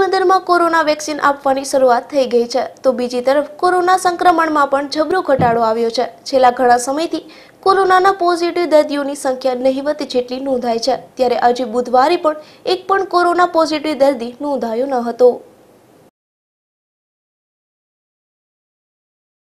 પોરબંદરમાં corona vaccine આપવાની શરૂઆત થઈ ગઈ છે તો બીજી તરફ કોરોના સંક્રમણમાં પણ જબરો ઘટાડો આવ્યો છે છેલ્લા ઘણા સમયથી કોરોનાના પોઝિટિવ દર્દીઓની સંખ્યા નહીવત જેટલી નોંધાય છે ત્યારે આજે બુધવારે પણ એક પણ કોરોના પોઝિટિવ દર્દી નોંધાયો ન હતો